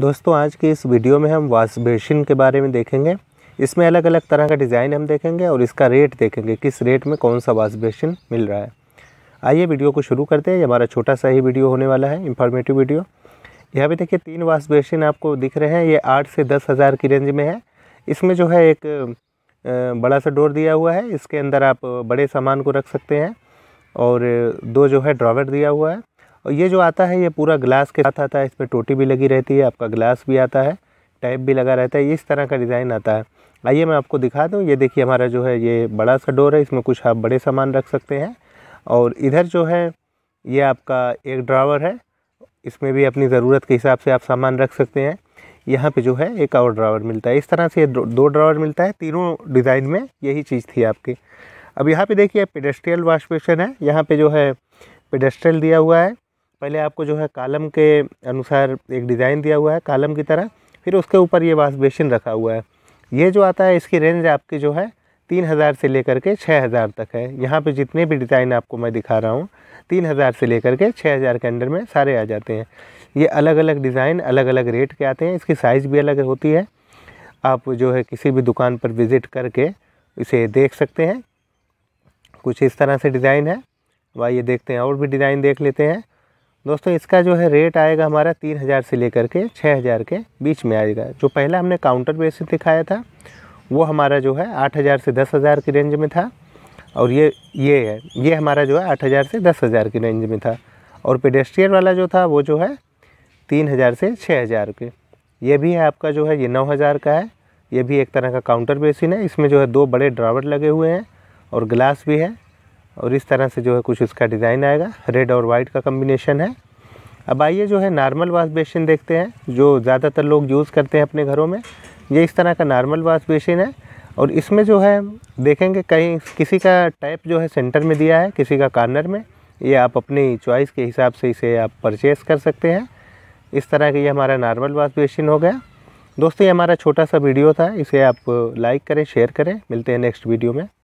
दोस्तों आज के इस वीडियो में हम वाश बेसिन के बारे में देखेंगे इसमें अलग अलग तरह का डिज़ाइन हम देखेंगे और इसका रेट देखेंगे किस रेट में कौन सा वाश बेसिन मिल रहा है आइए वीडियो को शुरू करते हैं ये हमारा छोटा सा ही वीडियो होने वाला है इन्फॉर्मेटिव वीडियो यहाँ पे देखिए तीन वाश बेसिन आपको दिख रहे हैं ये आठ से दस हज़ार की रेंज में है इसमें जो है एक बड़ा सा डोर दिया हुआ है इसके अंदर आप बड़े सामान को रख सकते हैं और दो जो है ड्रॉवर दिया हुआ है और ये जो आता है ये पूरा ग्लास के साथ आता है इस पर टोटी भी लगी रहती है आपका ग्लास भी आता है टाइप भी लगा रहता है इस तरह का डिज़ाइन आता है आइए मैं आपको दिखा दूँ ये देखिए हमारा जो है ये बड़ा सा डोर है इसमें कुछ आप बड़े सामान रख सकते हैं और इधर जो है ये आपका एक ड्रावर है इसमें भी अपनी ज़रूरत के हिसाब से आप सामान रख सकते हैं यहाँ पे जो है एक और ड्रावर मिलता है इस तरह से ये दो ड्रावर मिलता है तीनों डिज़ाइन में यही चीज़ थी आपकी अब यहाँ पे देखिए पेडेस्ट्रियल वाश बेसन है यहाँ पे जो है पेडेस्ट्रियल दिया हुआ है पहले आपको जो है कालम के अनुसार एक डिज़ाइन दिया हुआ है कालम की तरह फिर उसके ऊपर ये वाश बेसिन रखा हुआ है ये जो आता है इसकी रेंज आपकी जो है तीन हज़ार से लेकर के छः हज़ार तक है यहाँ पे जितने भी डिज़ाइन आपको मैं दिखा रहा हूँ तीन हज़ार से लेकर के छः हज़ार के अंडर में सारे आ जाते हैं ये अलग अलग डिज़ाइन अलग अलग रेट के आते हैं इसकी साइज़ भी अलग होती है आप जो है किसी भी दुकान पर विज़िट करके इसे देख सकते हैं कुछ इस तरह से डिज़ाइन है वह ये देखते हैं और भी डिज़ाइन देख लेते हैं दोस्तों इसका जो है रेट आएगा हमारा तीन हज़ार से लेकर के छः हज़ार के बीच में आएगा जो पहला हमने काउंटर बेसिस दिखाया था वो हमारा जो है आठ हज़ार से दस हज़ार की रेंज में था और ये ये है ये हमारा जो है आठ हज़ार से दस हज़ार की रेंज में था और पेडेस्ट्रियर वाला जो था वो जो है तीन हज़ार से छः हज़ार के ये भी है आपका जो है ये नौ हज़ार का है ये भी एक तरह का काउंटर बेसिन है इसमें जो है दो बड़े ड्रावर लगे हुए हैं और ग्लास भी है और इस तरह से जो है कुछ उसका डिज़ाइन आएगा रेड और वाइट का कम्बिनेशन है अब आइए जो है नॉर्मल वाश बेसिन देखते हैं जो ज़्यादातर लोग यूज़ करते हैं अपने घरों में ये इस तरह का नॉर्मल वाश बेसिन है और इसमें जो है देखेंगे कहीं किसी का टाइप जो है सेंटर में दिया है किसी का कार्नर में ये आप अपनी चॉइस के हिसाब से इसे आप परचेस कर सकते हैं इस तरह का ये हमारा नॉर्मल वाश बेसिन हो गया दोस्तों ये हमारा छोटा सा वीडियो था इसे आप लाइक करें शेयर करें मिलते हैं नेक्स्ट वीडियो में